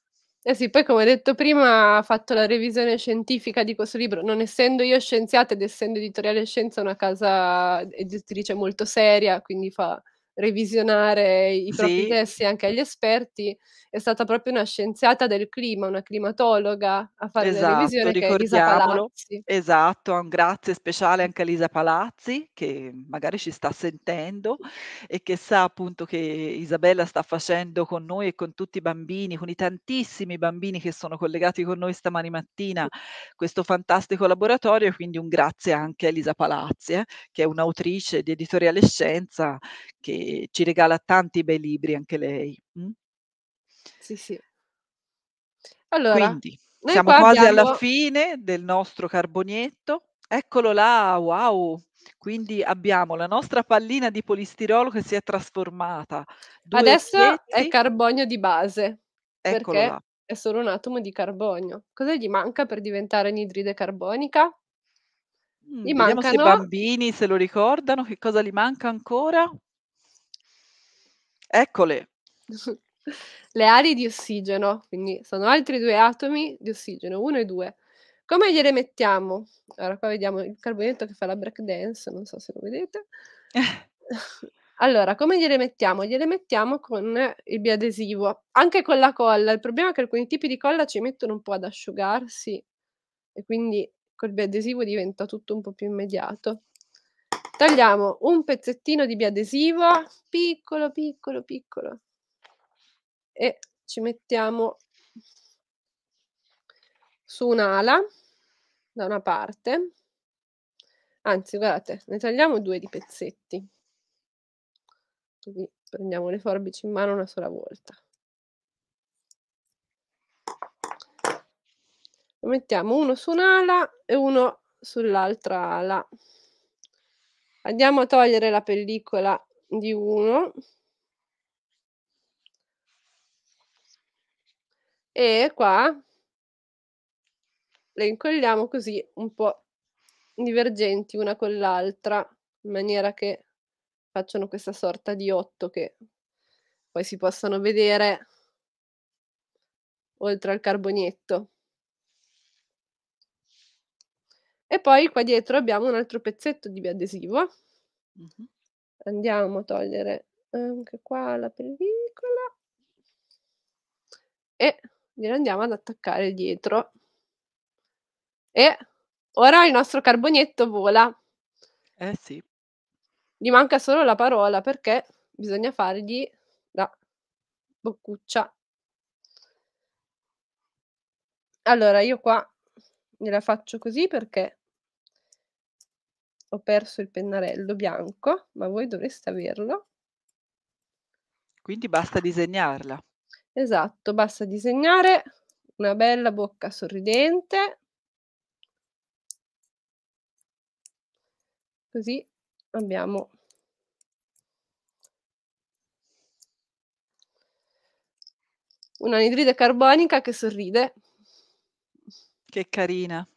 Eh sì, poi come detto prima, ha fatto la revisione scientifica di questo libro, non essendo io scienziata ed essendo Editoriale Scienza una casa editrice molto seria, quindi fa, revisionare i propri sì. testi anche agli esperti, è stata proprio una scienziata del clima, una climatologa a fare esatto, la revisione che è Lisa Palazzi. Esatto, un grazie speciale anche a Lisa Palazzi che magari ci sta sentendo e che sa appunto che Isabella sta facendo con noi e con tutti i bambini, con i tantissimi bambini che sono collegati con noi stamani mattina questo fantastico laboratorio, quindi un grazie anche a Elisa Palazzi, eh, che è un'autrice di editoriale scienza che ci regala tanti bei libri anche lei. Mm? Sì, sì. Allora, Quindi, siamo quasi abbiamo... alla fine del nostro carbonietto. Eccolo là, wow! Quindi abbiamo la nostra pallina di polistirolo che si è trasformata. Due Adesso occhietti. è carbonio di base, Eccolo perché là. è solo un atomo di carbonio. Cosa gli manca per diventare anidride carbonica? Mm, gli mancano... se i bambini se lo ricordano, che cosa gli manca ancora? Eccole. Le ali di ossigeno, quindi sono altri due atomi di ossigeno, uno e due. Come gliele mettiamo? Allora, qua vediamo il carbonetto che fa la break dance, non so se lo vedete. Allora, come gliele mettiamo? Gliele mettiamo con il biadesivo, anche con la colla. Il problema è che alcuni tipi di colla ci mettono un po' ad asciugarsi e quindi col biadesivo diventa tutto un po' più immediato. Tagliamo un pezzettino di biadesivo, piccolo, piccolo, piccolo, e ci mettiamo su un'ala da una parte. Anzi, guardate, ne tagliamo due di pezzetti. Così prendiamo le forbici in mano una sola volta. Lo mettiamo uno su un'ala e uno sull'altra ala. Andiamo a togliere la pellicola di 1 e qua le incolliamo così un po' divergenti una con l'altra in maniera che facciano questa sorta di 8 che poi si possono vedere oltre al carbonietto. E poi qua dietro abbiamo un altro pezzetto di biadesivo. Mm-hmm. Andiamo a togliere anche qua la pellicola e gliela andiamo ad attaccare dietro. E ora il nostro carbonetto vola. Eh sì. Gli manca solo la parola perché bisogna fargli la boccuccia. Allora, io qua gliela faccio così perché ho perso il pennarello bianco, ma voi dovreste averlo. Quindi basta disegnarla. Esatto, basta disegnare una bella bocca sorridente. Così abbiamo un'anidride carbonica che sorride. Che carina.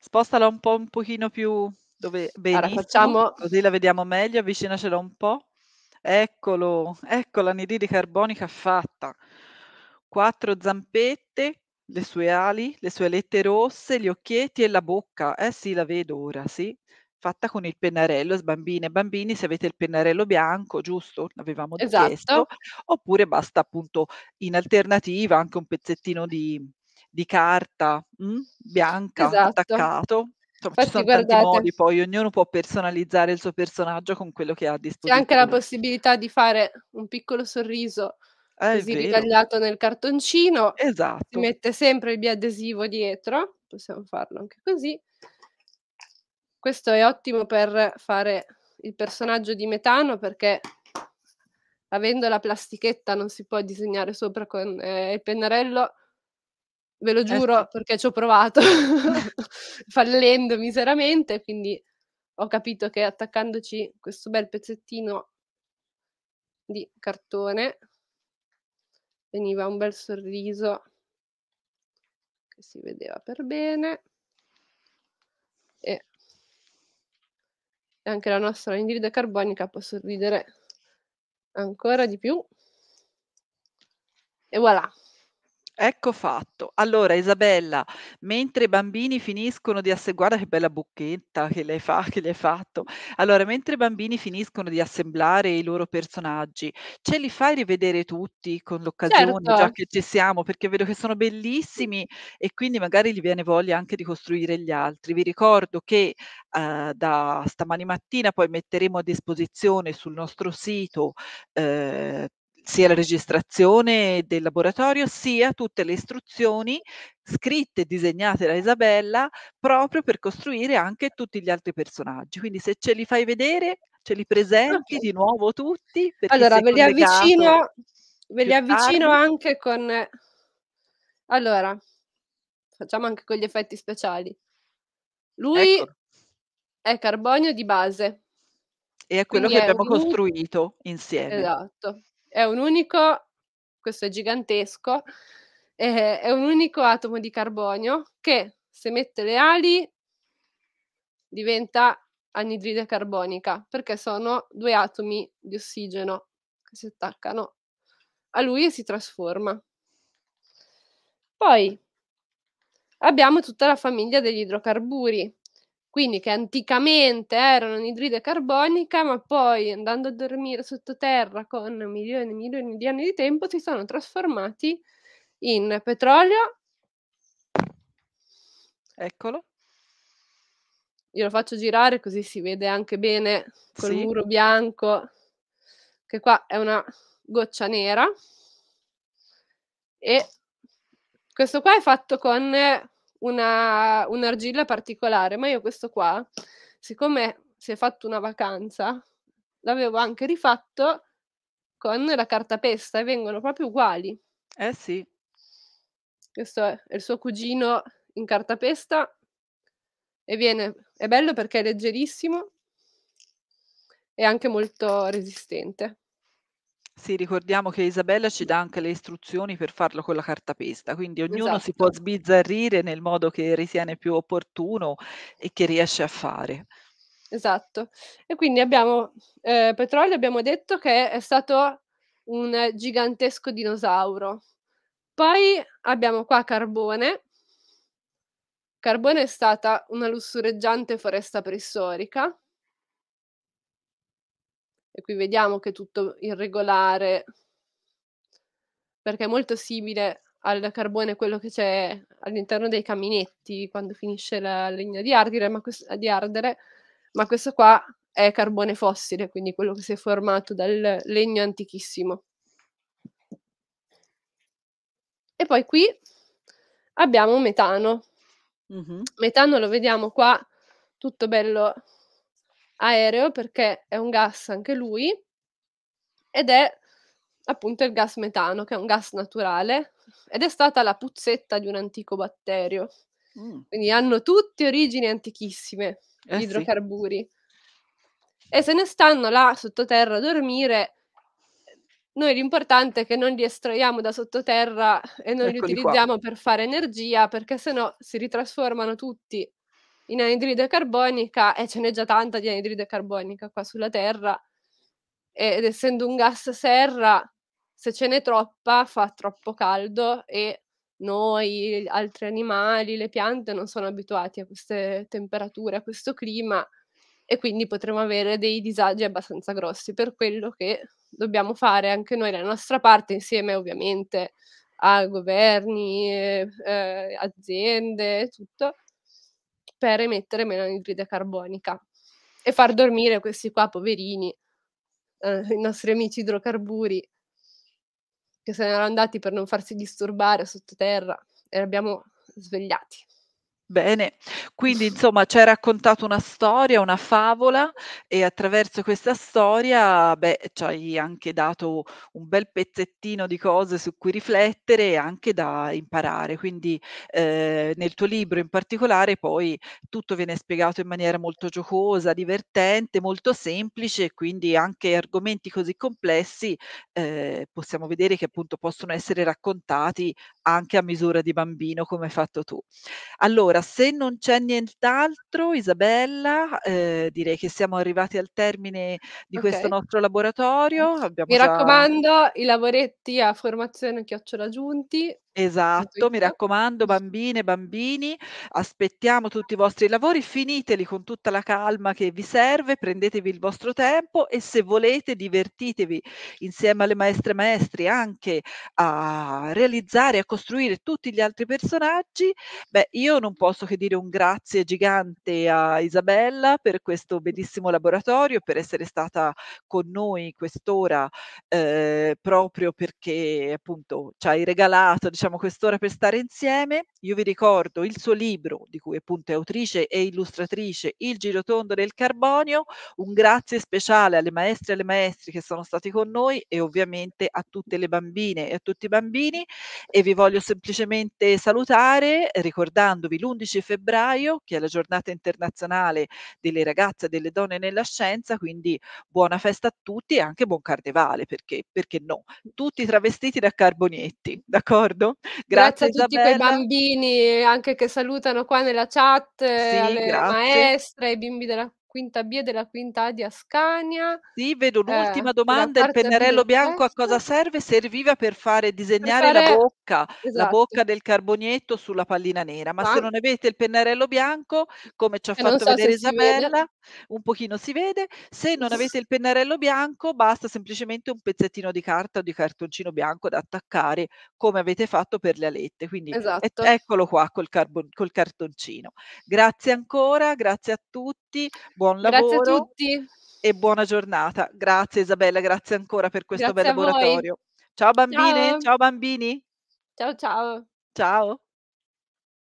Spostala un po' un pochino più dove, benissimo, allora, facciamo... così la vediamo meglio, avvicinacela un po'. Eccolo, ecco l'anidride carbonica fatta. Quattro zampette, le sue ali, le sue lette rosse, gli occhietti e la bocca. Eh sì, la vedo ora, sì. Fatta con il pennarello, bambine e bambini, se avete il pennarello bianco, giusto? L'avevamo esatto. chiesto. Oppure basta appunto in alternativa anche un pezzettino di, di carta mh? Mm, bianca esatto. attaccato Insomma, Infatti, ci sono guardate, tanti modi, poi ognuno può personalizzare il suo personaggio con quello che ha a disposizione. C'è anche la possibilità di fare un piccolo sorriso eh, così ritagliato nel cartoncino. Esatto. Si mette sempre il biadesivo dietro, possiamo farlo anche così. Questo è ottimo per fare il personaggio di metano perché avendo la plastichetta non si può disegnare sopra con eh, il pennarello ve lo ecco. giuro eh. perché ci ho provato, fallendo miseramente, quindi ho capito che attaccandoci questo bel pezzettino di cartone veniva un bel sorriso che si vedeva per bene e anche la nostra anidride carbonica può sorridere ancora di più e voilà Ecco fatto. Allora Isabella, mentre i bambini finiscono di asse guarda che bella bucchetta che lei fa che le hai fatto. Allora, mentre i bambini finiscono di assemblare i loro personaggi, ce li fai rivedere tutti con l'occasione, già certo. che ci siamo, perché vedo che sono bellissimi e quindi magari gli viene voglia anche di costruire gli altri. Vi ricordo che, ehm, da stamani mattina poi metteremo a disposizione sul nostro sito, eh, sia la registrazione del laboratorio sia tutte le istruzioni scritte e disegnate da Isabella proprio per costruire anche tutti gli altri personaggi. Quindi se ce li fai vedere, ce li presenti okay. di nuovo tutti. Allora, ve li avvicino, ve li avvicino anche con... Allora, facciamo anche con gli effetti speciali. Lui ecco. è carbonio di base. E è quello Quindi che abbiamo un... costruito insieme. Esatto è un unico, questo è gigantesco, eh, è un unico atomo di carbonio che se mette le ali diventa anidride carbonica perché sono due atomi di ossigeno che si attaccano a lui e si trasforma. Poi abbiamo tutta la famiglia degli idrocarburi quindi che anticamente erano anidride carbonica, ma poi andando a dormire sottoterra con milioni e milioni di anni di tempo si sono trasformati in petrolio. Eccolo. Io lo faccio girare così si vede anche bene col sì. muro bianco, che qua è una goccia nera. E questo qua è fatto con una, un'argilla particolare, ma io questo qua, siccome si è fatto una vacanza, l'avevo anche rifatto con la cartapesta e vengono proprio uguali. Eh sì. Questo è il suo cugino in cartapesta e viene, è bello perché è leggerissimo e anche molto resistente. Sì, ricordiamo che Isabella ci dà anche le istruzioni per farlo con la cartapesta, quindi ognuno si può esatto. sbizzarrire nel modo che ritiene più opportuno e che riesce a fare. Esatto. E quindi abbiamo ehm, Petrolio abbiamo detto che è stato un gigantesco dinosauro. Poi abbiamo qua Carbone. Carbone è stata una lussureggiante foresta preistorica. E qui vediamo che è tutto irregolare, perché è molto simile al carbone quello che c'è all'interno dei caminetti quando finisce la legna di ardere, ma, questo, di ardere, ma questo qua è carbone fossile, quindi quello che si è formato dal legno antichissimo. E poi qui abbiamo metano. Mm-hmm. Metano lo vediamo qua, tutto bello aereo perché è un gas anche lui ed è appunto il gas metano, che è un gas naturale ed è stata la puzzetta di un antico batterio. Mm. Quindi hanno tutti origini antichissime eh, gli idrocarburi. Sì. E se ne stanno là sottoterra a dormire. Noi l'importante è che non li estraiamo da sottoterra e non Eccoli li utilizziamo qua. per fare energia, perché sennò si ritrasformano tutti in anidride carbonica e ce n'è già tanta di anidride carbonica qua sulla Terra ed essendo un gas serra, se ce n'è troppa fa troppo caldo e noi, altri animali, le piante non sono abituati a queste temperature, a questo clima e quindi potremo avere dei disagi abbastanza grossi per quello che dobbiamo fare anche noi la nostra parte insieme ovviamente a governi, eh, eh aziende, tutto per emettere meno anidride carbonica e far dormire questi qua poverini, eh, i nostri amici idrocarburi che se ne erano andati per non farsi disturbare sottoterra e li abbiamo svegliati. Bene, quindi insomma ci hai raccontato una storia, una favola e attraverso questa storia, beh, ci hai anche dato un bel pezzettino di cose su cui riflettere e anche da imparare. Quindi eh, nel tuo libro in particolare poi tutto viene spiegato in maniera molto giocosa, divertente, molto semplice e quindi anche argomenti così complessi eh, possiamo vedere che appunto possono essere raccontati anche a misura di bambino come hai fatto tu. Allora, se non c'è nient'altro, Isabella, eh, direi che siamo arrivati al termine di okay. questo nostro laboratorio. Abbiamo Mi già... raccomando, i lavoretti a formazione chiocciola giunti, Esatto, mi raccomando bambine, bambini, aspettiamo tutti i vostri lavori, finiteli con tutta la calma che vi serve, prendetevi il vostro tempo e se volete divertitevi insieme alle maestre e maestri anche a realizzare, e a costruire tutti gli altri personaggi. Beh, io non posso che dire un grazie gigante a Isabella per questo bellissimo laboratorio, per essere stata con noi quest'ora, eh, proprio perché appunto ci hai regalato, diciamo, facciamo quest'ora per stare insieme. Io vi ricordo il suo libro, di cui appunto è autrice e illustratrice, Il girotondo del carbonio. Un grazie speciale alle maestre e alle maestre che sono stati con noi e ovviamente a tutte le bambine e a tutti i bambini. E vi voglio semplicemente salutare ricordandovi l'11 febbraio, che è la giornata internazionale delle ragazze e delle donne nella scienza, quindi buona festa a tutti e anche buon carnevale, perché, perché no? Tutti travestiti da carbonietti, d'accordo? grazie, grazie a Isabella. tutti quei bambini anche che salutano qua nella chat, eh, sì, alle grazie. maestre, ai bimbi della quinta B della quinta A di Ascania. Sì, vedo eh, l'ultima eh, domanda, il pennarello bianco a cosa serve? Serviva per fare disegnare per fare... la bocca, esatto. la bocca del carbonietto sulla pallina nera, ma, ma, se non avete il pennarello bianco, come ci ha eh, fatto so vedere Isabella, vede. un pochino si vede, se non avete il pennarello bianco basta semplicemente un pezzettino di carta o di cartoncino bianco da attaccare come avete fatto per le alette, quindi esatto. eccolo qua col, carbon- col cartoncino. Grazie ancora, grazie a tutti. Buon buon lavoro. Grazie a tutti. E buona giornata. Grazie Isabella, grazie ancora per questo grazie bel laboratorio. Voi. Ciao bambine, ciao. ciao bambini. Ciao ciao. Ciao.